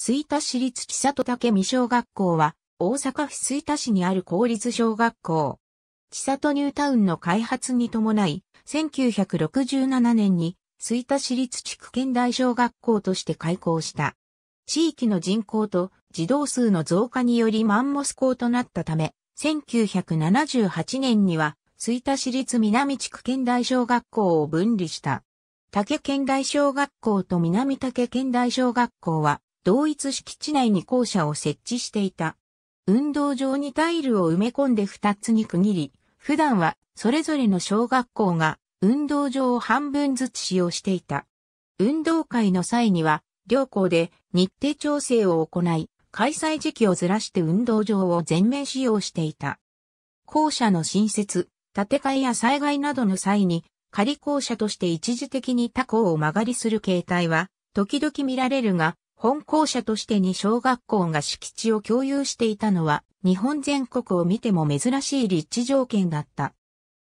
吹田市立千里武美小学校は、大阪府吹田市にある公立小学校。千里ニュータウンの開発に伴い、1967年に、吹田市立地区県大小学校として開校した。地域の人口と児童数の増加によりマンモス校となったため、1978年には、吹田市立南地区県大小学校を分離した。竹県大小学校と南竹県大小学校は、同一敷地内に校舎を設置していた。運動場にタイルを埋め込んで2つに区切り、普段はそれぞれの小学校が運動場を半分ずつ使用していた。運動会の際には、両校で日程調整を行い、開催時期をずらして運動場を全面使用していた。校舎の新設、建て替えや災害などの際に、仮校舎として一時的に他校を間借りする形態は、時々見られるが、本校舎としてに小学校が敷地を共有していたのは、日本全国を見ても珍しい立地条件だった。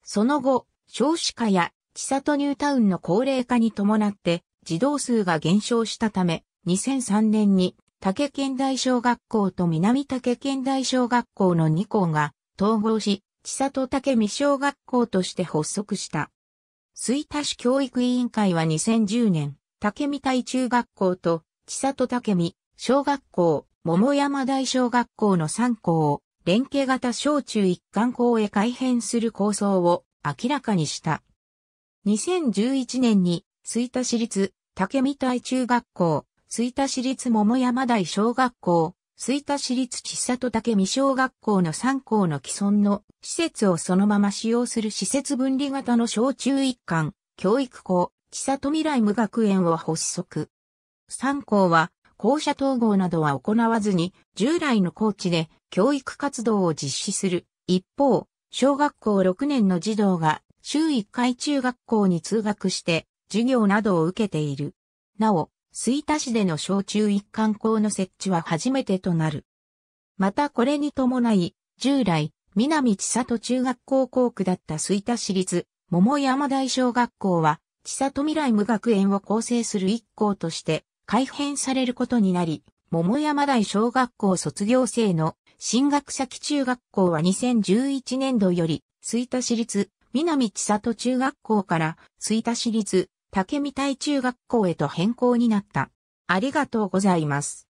その後、少子化や千里ニュータウンの高齢化に伴って、児童数が減少したため、2003年に竹県大小学校と南竹県大小学校の2校が統合し、千里竹未小学校として発足した。水田市教育委員会は2010年、竹見台中学校と千里武美、小学校、桃山大小学校の3校を、連携型小中一貫校へ改編する構想を明らかにした。2011年に、吹田市立、武美台中学校、吹田市立桃山台小学校、吹田市立千里武美小学校の3校の既存の施設をそのまま使用する施設分離型の小中一貫、教育校、千里未来無学園を発足。三校は校舎統合などは行わずに従来の校地で教育活動を実施する。一方、小学校6年の児童が週1回中学校に通学して授業などを受けている。なお、吹田市での小中一貫校の設置は初めてとなる。またこれに伴い、従来、南千里中学校校区だった吹田市立、桃山大小学校は、千里未来無学園を構成する一校として、改編されることになり、桃山台小学校卒業生の進学先中学校は2011年度より、吹田市立、南千里中学校から吹田市立、竹見台中学校へと変更になった。ありがとうございます。